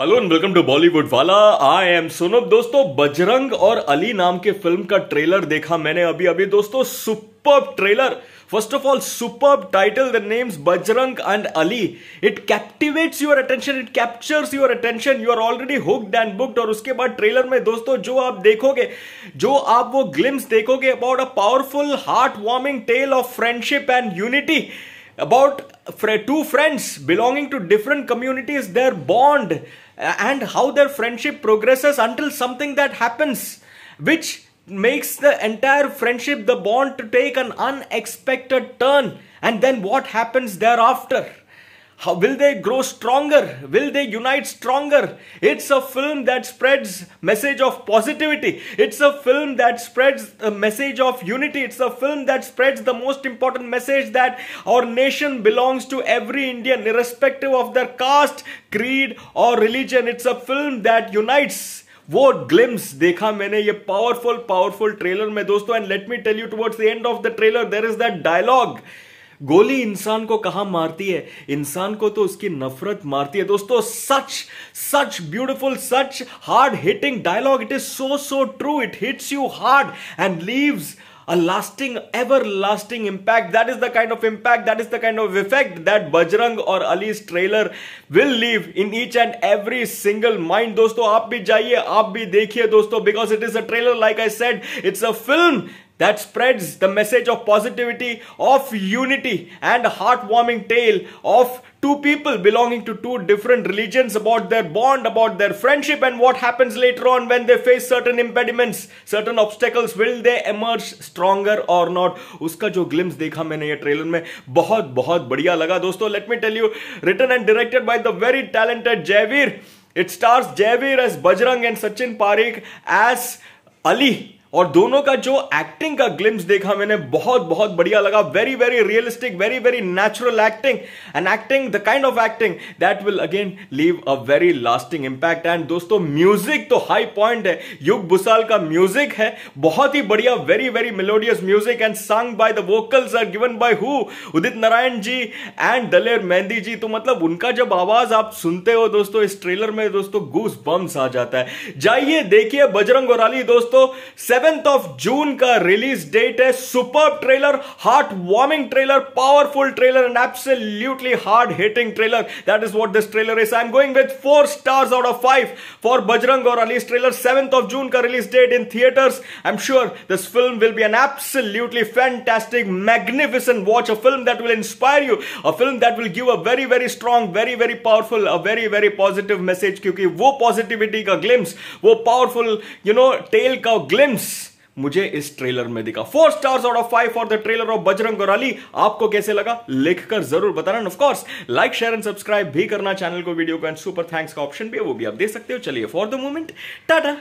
Hello and welcome to Bollywood वाला I M Sonam दोस्तों बजरंग और अली नाम के फिल्म का ट्रेलर देखा मैंने अभी अभी दोस्तों super trailer first of all super title the names Bajrang and Ali it captivates your attention it captures your attention you are already hooked and booked और उसके बाद ट्रेलर में दोस्तों जो आप देखोगे जो आप वो ग्लिम्स देखोगे about a powerful heart warming tale of friendship and unity about two friends belonging to different communities, their bond uh, and how their friendship progresses until something that happens which makes the entire friendship, the bond to take an unexpected turn and then what happens thereafter. How will they grow stronger? Will they unite stronger? It's a film that spreads message of positivity. It's a film that spreads a message of unity. It's a film that spreads the most important message that our nation belongs to every Indian irrespective of their caste, creed or religion. It's a film that unites वो glimpse देखा मैंने ये powerful powerful trailer में दोस्तों and let me tell you towards the end of the trailer there is that dialogue गोली इंसान को कहा मारती है इंसान को तो उसकी नफरत मारती है दोस्तों such such beautiful such hard hitting dialogue it is so so true it hits you hard and leaves a lasting, everlasting impact. That is the kind of impact, that is the kind of effect that Bajrang or Ali's trailer will leave in each and every single mind. Dosto, आप भी जाइए आप भी देखिए दोस्तों because it is a trailer, like I said, it's a film that spreads the message of positivity, of unity, and a heartwarming tale of two people belonging to two different religions about their bond, about their friendship, and what happens later on when they face certain impediments, certain obstacles. Will they emerge stronger or not? उसका जो glimpse देखा मैंने ये trailer में बहुत बहुत बढ़िया लगा दोस्तों let me tell you. Written and directed by the very talented Jaiveer It stars Jaiveer as Bajrang and Sachin Parikh as Ali. और दोनों का जो एक्टिंग का ग्लिम्स देखा मैंने बहुत बहुत बढ़िया लगा very very realistic very very natural acting and acting the kind of acting that will again leave a very lasting impact and दोस्तों म्यूजिक तो हाई पॉइंट है युग भुसाल का म्यूजिक है बहुत ही बढ़िया very very melodious music and song by the vocals are given by who Udit Narayan ji and Daler Mehndi ji तो मतलब उनका जब आवाज आप सुनते हो दोस्तों इस ट्रेलर में दोस्तों गूस बम्स आ जाता है जाइए देखिए बजरंग और दोस्तों 7th of June का release date है superb trailer, heartwarming trailer, powerful trailer and absolutely hard hitting trailer. That is what this trailer is. I'm going with four stars out of five for Bajrang और release trailer. 7th of June का release date in theaters. I'm sure this film will be an absolutely fantastic, magnificent watch. A film that will inspire you. A film that will give a very very strong, very very powerful, a very very positive message. क्योंकि वो positivity का glimpse, वो powerful, you know, tale का glimpse मुझे इस trailer में दिखा four stars out of five for the trailer of Bajrang गोराली आपको कैसे लगा लिखकर जरूर बताना course like share and subscribe भी करना चैनल को वीडियो को एंड सुपर थैंक्स का ऑप्शन भी है वो भी आप दे सकते हो चलिए फॉर द मोमेंट टाटा